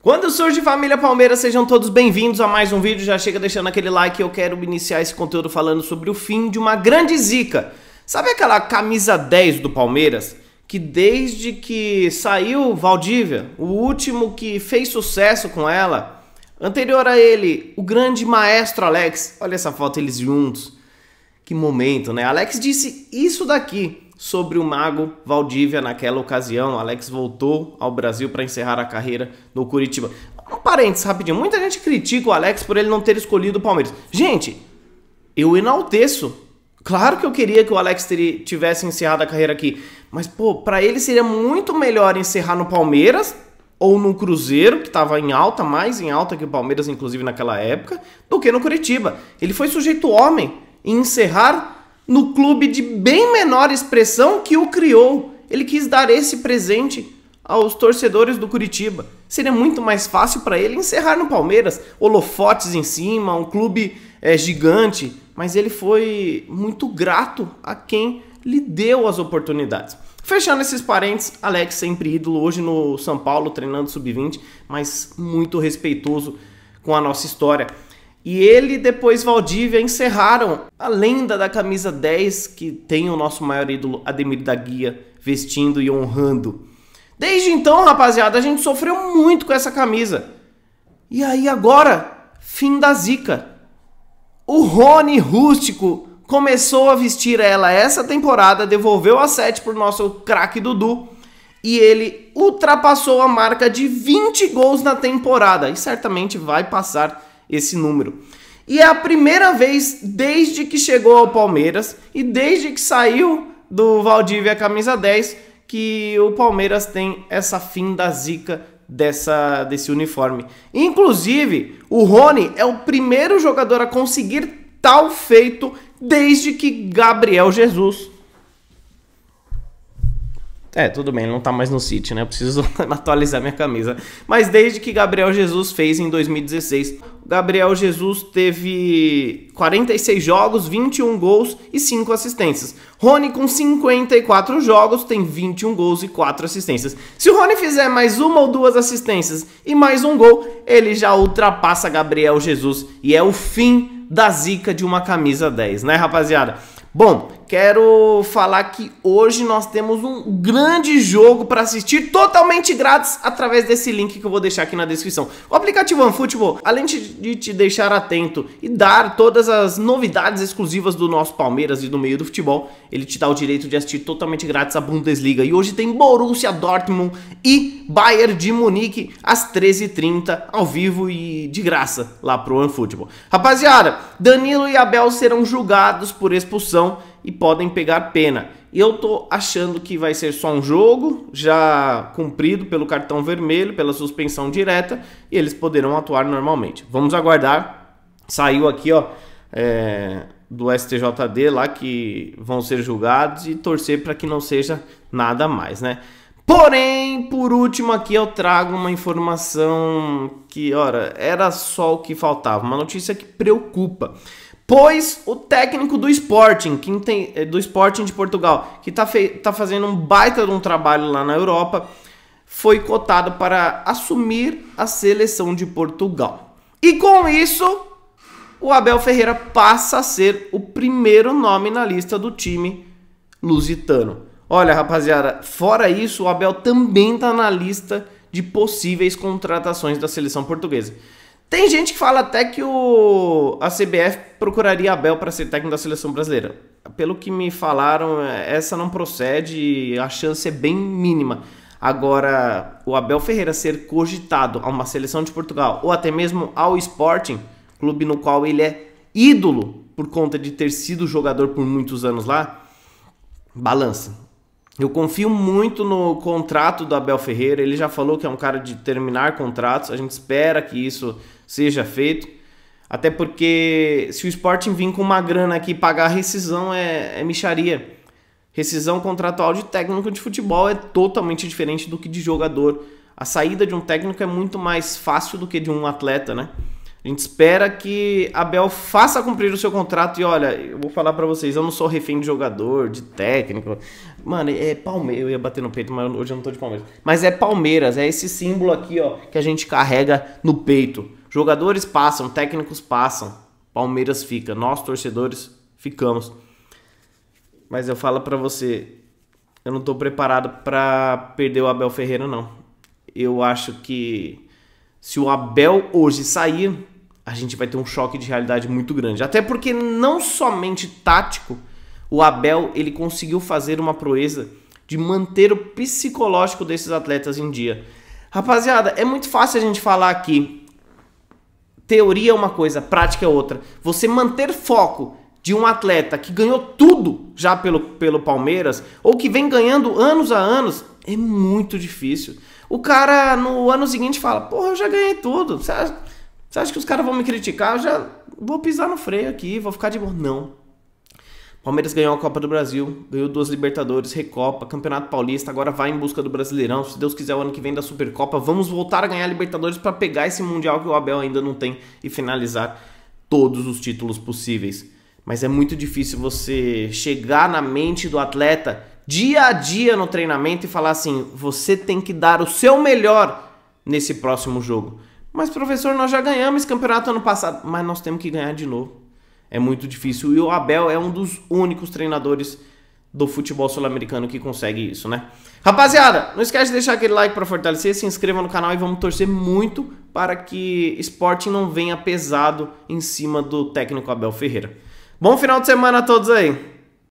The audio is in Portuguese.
Quando surge Família Palmeiras, sejam todos bem-vindos a mais um vídeo. Já chega deixando aquele like, eu quero iniciar esse conteúdo falando sobre o fim de uma grande zica. Sabe aquela camisa 10 do Palmeiras? Que desde que saiu Valdívia, o último que fez sucesso com ela, anterior a ele, o grande maestro Alex. Olha essa foto, eles juntos. Que momento, né? Alex disse isso daqui sobre o mago Valdívia naquela ocasião. Alex voltou ao Brasil para encerrar a carreira no Curitiba. Um parênteses rapidinho. Muita gente critica o Alex por ele não ter escolhido o Palmeiras. Gente, eu enalteço Claro que eu queria que o Alex tivesse encerrado a carreira aqui, mas pô, para ele seria muito melhor encerrar no Palmeiras ou no Cruzeiro, que estava em alta, mais em alta que o Palmeiras inclusive naquela época, do que no Curitiba. Ele foi sujeito homem em encerrar no clube de bem menor expressão que o criou. Ele quis dar esse presente aos torcedores do Curitiba. Seria muito mais fácil para ele encerrar no Palmeiras, holofotes em cima, um clube é, gigante, mas ele foi muito grato a quem lhe deu as oportunidades. Fechando esses parentes, Alex sempre ídolo hoje no São Paulo treinando sub-20, mas muito respeitoso com a nossa história. E ele depois Valdívia encerraram a lenda da camisa 10 que tem o nosso maior ídolo Ademir da Guia vestindo e honrando. Desde então, rapaziada, a gente sofreu muito com essa camisa. E aí agora, fim da zica. O Rony Rústico começou a vestir ela essa temporada, devolveu a 7 pro nosso craque Dudu e ele ultrapassou a marca de 20 gols na temporada e certamente vai passar esse número. E é a primeira vez desde que chegou ao Palmeiras e desde que saiu do Valdívia camisa 10 que o Palmeiras tem essa fim da zica dessa desse uniforme. Inclusive, o Rony é o primeiro jogador a conseguir tal feito desde que Gabriel Jesus é, tudo bem, ele não tá mais no City, né? Eu preciso atualizar minha camisa. Mas desde que Gabriel Jesus fez em 2016, Gabriel Jesus teve 46 jogos, 21 gols e 5 assistências. Rony com 54 jogos tem 21 gols e 4 assistências. Se o Rony fizer mais uma ou duas assistências e mais um gol, ele já ultrapassa Gabriel Jesus e é o fim da zica de uma camisa 10, né, rapaziada? Bom, quero falar que hoje nós temos um grande jogo para assistir totalmente grátis através desse link que eu vou deixar aqui na descrição. O aplicativo OneFootball, além de te deixar atento e dar todas as novidades exclusivas do nosso Palmeiras e do meio do futebol, ele te dá o direito de assistir totalmente grátis a Bundesliga. E hoje tem Borussia Dortmund e Bayern de Munique às 13h30 ao vivo e de graça lá pro OneFootball. Rapaziada, Danilo e Abel serão julgados por expulsão e podem pegar pena. Eu tô achando que vai ser só um jogo, já cumprido pelo cartão vermelho, pela suspensão direta, e eles poderão atuar normalmente. Vamos aguardar. Saiu aqui, ó, é, do STJD lá que vão ser julgados e torcer para que não seja nada mais, né? Porém, por último aqui eu trago uma informação que, ora, era só o que faltava, uma notícia que preocupa. Pois o técnico do Sporting, que tem, eh, do Sporting de Portugal, que está tá fazendo um baita de um trabalho lá na Europa, foi cotado para assumir a seleção de Portugal. E com isso, o Abel Ferreira passa a ser o primeiro nome na lista do time lusitano. Olha, rapaziada, fora isso, o Abel também está na lista de possíveis contratações da seleção portuguesa. Tem gente que fala até que o, a CBF procuraria Abel para ser técnico da seleção brasileira. Pelo que me falaram, essa não procede, a chance é bem mínima. Agora, o Abel Ferreira ser cogitado a uma seleção de Portugal ou até mesmo ao Sporting, clube no qual ele é ídolo por conta de ter sido jogador por muitos anos lá, balança. Eu confio muito no contrato do Abel Ferreira. Ele já falou que é um cara de terminar contratos. A gente espera que isso seja feito. Até porque se o Sporting vir com uma grana aqui pagar rescisão é, é micharia. Rescisão contratual de técnico de futebol é totalmente diferente do que de jogador. A saída de um técnico é muito mais fácil do que de um atleta, né? A gente espera que Abel faça cumprir o seu contrato e olha, eu vou falar para vocês, eu não sou refém de jogador, de técnico. Mano, é Palmeiras, eu ia bater no peito, mas hoje eu não tô de Palmeiras. Mas é Palmeiras, é esse símbolo aqui, ó, que a gente carrega no peito. Jogadores passam, técnicos passam, Palmeiras fica, nós torcedores ficamos. Mas eu falo para você, eu não tô preparado para perder o Abel Ferreira não. Eu acho que se o Abel hoje sair, a gente vai ter um choque de realidade muito grande. Até porque não somente tático, o Abel ele conseguiu fazer uma proeza de manter o psicológico desses atletas em dia. Rapaziada, é muito fácil a gente falar aqui. Teoria é uma coisa, prática é outra. Você manter foco de um atleta que ganhou tudo já pelo, pelo Palmeiras ou que vem ganhando anos a anos é muito difícil. O cara no ano seguinte fala: Porra, eu já ganhei tudo. Você acha, você acha que os caras vão me criticar? Eu já vou pisar no freio aqui, vou ficar de boa. Não. Palmeiras ganhou a Copa do Brasil, ganhou duas Libertadores, Recopa, Campeonato Paulista, agora vai em busca do Brasileirão. Se Deus quiser, o ano que vem da Supercopa, vamos voltar a ganhar a Libertadores para pegar esse Mundial que o Abel ainda não tem e finalizar todos os títulos possíveis. Mas é muito difícil você chegar na mente do atleta dia a dia no treinamento e falar assim: você tem que dar o seu melhor nesse próximo jogo. Mas, professor, nós já ganhamos esse campeonato ano passado, mas nós temos que ganhar de novo. É muito difícil. E o Abel é um dos únicos treinadores do futebol sul-americano que consegue isso, né? Rapaziada, não esquece de deixar aquele like para fortalecer, se inscreva no canal e vamos torcer muito para que esporte não venha pesado em cima do técnico Abel Ferreira. Bom final de semana a todos aí!